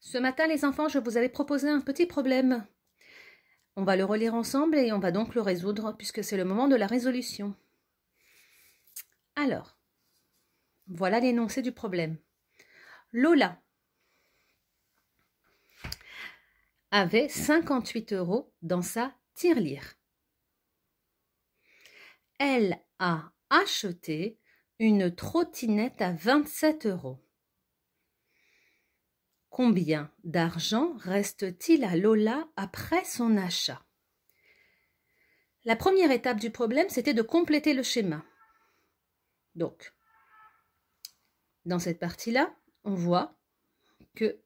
Ce matin, les enfants, je vous avais proposé un petit problème. On va le relire ensemble et on va donc le résoudre puisque c'est le moment de la résolution. Alors, voilà l'énoncé du problème. Lola avait 58 euros dans sa tirelire. Elle a acheté une trottinette à 27 euros. Combien d'argent reste-t-il à Lola après son achat La première étape du problème, c'était de compléter le schéma. Donc, dans cette partie-là, on voit que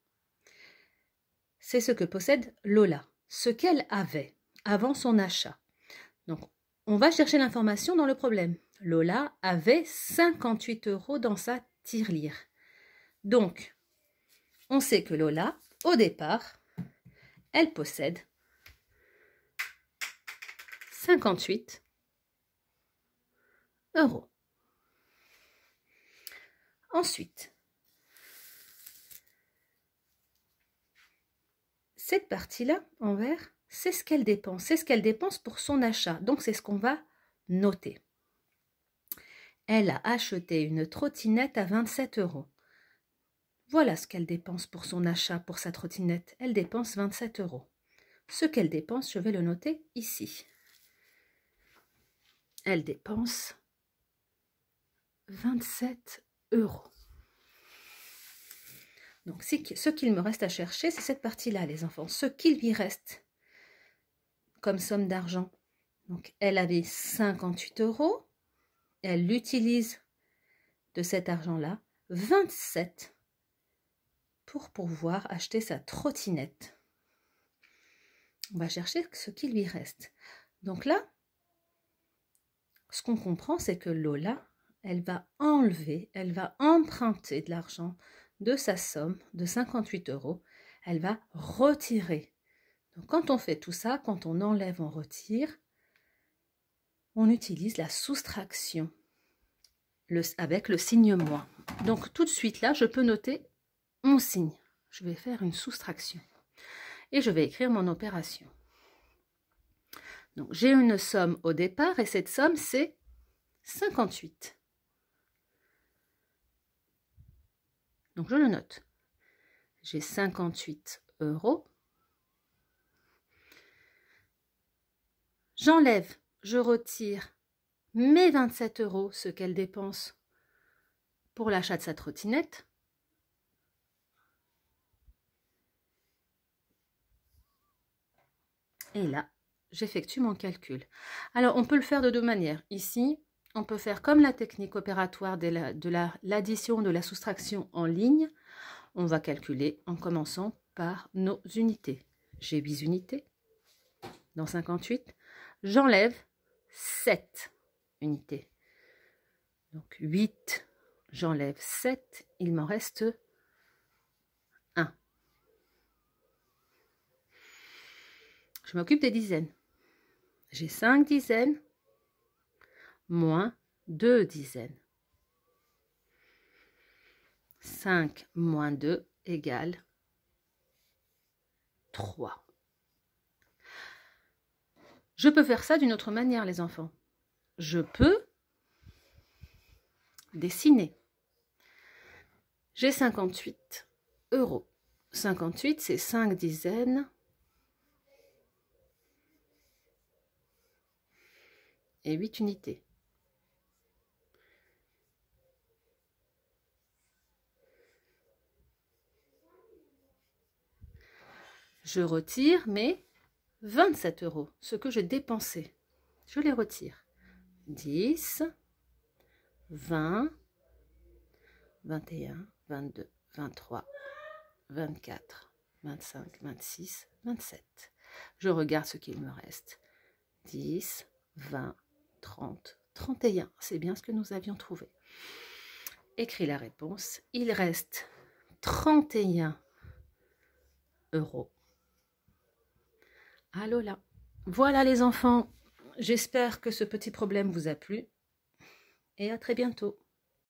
c'est ce que possède Lola, ce qu'elle avait avant son achat. Donc, on va chercher l'information dans le problème. Lola avait 58 euros dans sa tirelire. Donc, on sait que Lola, au départ, elle possède 58 euros. Ensuite, cette partie-là, en vert, c'est ce qu'elle dépense. C'est ce qu'elle dépense pour son achat. Donc, c'est ce qu'on va noter. Elle a acheté une trottinette à 27 euros. Voilà ce qu'elle dépense pour son achat pour sa trottinette. Elle dépense 27 euros. Ce qu'elle dépense, je vais le noter ici. Elle dépense 27 euros. Donc, ce qu'il me reste à chercher, c'est cette partie-là, les enfants. Ce qu'il lui reste comme somme d'argent. Donc, elle avait 58 euros. Elle utilise de cet argent-là 27 euros pour pouvoir acheter sa trottinette. On va chercher ce qui lui reste. Donc là, ce qu'on comprend, c'est que Lola, elle va enlever, elle va emprunter de l'argent de sa somme de 58 euros. Elle va retirer. Donc quand on fait tout ça, quand on enlève, on retire, on utilise la soustraction avec le signe moins. Donc tout de suite là, je peux noter signe. Je vais faire une soustraction. Et je vais écrire mon opération. Donc j'ai une somme au départ et cette somme c'est 58. Donc je le note. J'ai 58 euros. J'enlève, je retire mes 27 euros, ce qu'elle dépense pour l'achat de sa trottinette. Et là, j'effectue mon calcul. Alors, on peut le faire de deux manières. Ici, on peut faire comme la technique opératoire de l'addition, la, de, la, soustraction en ligne. On va calculer en commençant par nos unités. J'ai 8 unités dans 58. J'enlève 7 unités. Donc 8, j'enlève 7, il m'en reste Je m'occupe des dizaines. J'ai 5 dizaines moins 2 dizaines. 5 moins 2 égale 3. Je peux faire ça d'une autre manière, les enfants. Je peux dessiner. J'ai 58 euros. 58, c'est 5 dizaines et 8 unités. Je retire mes 27 euros, ce que j'ai dépensé Je les retire. 10, 20, 21, 22, 23, 24, 25, 26, 27. Je regarde ce qu'il me reste. 10, 20, 30, 31. C'est bien ce que nous avions trouvé. Écris la réponse. Il reste 31 euros. Allô là. Voilà les enfants. J'espère que ce petit problème vous a plu. Et à très bientôt.